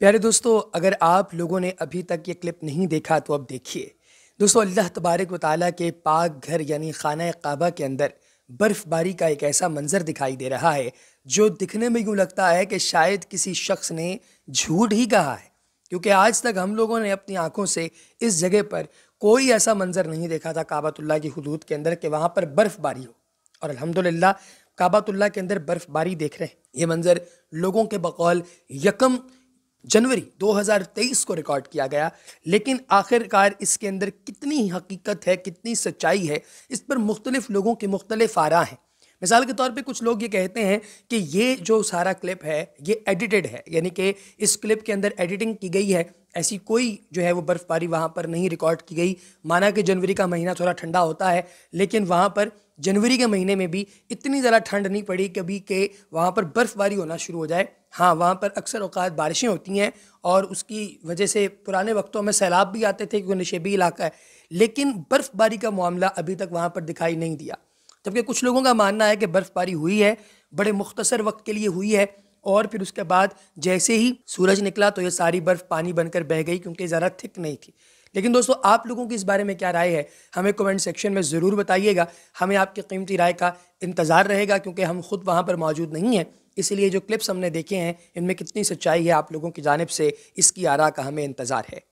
प्यारे दोस्तों अगर आप लोगों ने अभी तक ये क्लिप नहीं देखा तो अब देखिए दोस्तों अल्लाह तबारक व ताल के पाक घर यानी खाना काबा के अंदर बर्फ़बारी का एक ऐसा मंज़र दिखाई दे रहा है जो दिखने में यूँ लगता है कि शायद किसी शख्स ने झूठ ही कहा है क्योंकि आज तक हम लोगों ने अपनी आँखों से इस जगह पर कोई ऐसा मंज़र नहीं देखा था काबतुल्ला की हदूद के अंदर कि वहाँ पर बर्फ़बारी हो और अलहमदिल्ला काबातुल्ला के अंदर बर्फ़बारी देख रहे हैं ये मंज़र लोगों के बकौल यकम जनवरी 2023 को रिकॉर्ड किया गया लेकिन आखिरकार इसके अंदर कितनी हकीकत है कितनी सच्चाई है इस पर मुख्तलिफ लोगों के मुख्तलिफ आरा हैं मिसाल के तौर पे कुछ लोग ये कहते हैं कि ये जो सारा क्लिप है ये एडिटेड है यानी कि इस क्लिप के अंदर एडिटिंग की गई है ऐसी कोई जो है वो बर्फबारी वहाँ पर नहीं रिकॉर्ड की गई माना कि जनवरी का महीना थोड़ा ठंडा होता है लेकिन वहाँ पर जनवरी के महीने में भी इतनी ज़्यादा ठंड नहीं पड़ी कभी के वहाँ पर बर्फ़बारी होना शुरू हो जाए हाँ वहाँ पर अक्सर अवकात बारिशें होती हैं और उसकी वजह से पुराने वक्तों में सैलाब भी आते थे क्योंकि नशेबी इलाका है लेकिन बर्फ़बारी का मामला अभी तक वहाँ पर दिखाई नहीं दिया जबकि कुछ लोगों का मानना है कि बर्फ़बारी हुई है बड़े मुख्तसर वक्त के लिए हुई है और फिर उसके बाद जैसे ही सूरज निकला तो ये सारी बर्फ़ पानी बनकर बह गई क्योंकि ज़रा थिक नहीं थी लेकिन दोस्तों आप लोगों की इस बारे में क्या राय है हमें कमेंट सेक्शन में ज़रूर बताइएगा हमें आपकी कीमती राय का इंतज़ार रहेगा क्योंकि हम खुद वहाँ पर मौजूद नहीं हैं इसलिए जो क्लिप्स हमने देखे हैं इनमें कितनी सच्चाई है आप लोगों की जानब से इसकी आरा का हमें इंतज़ार है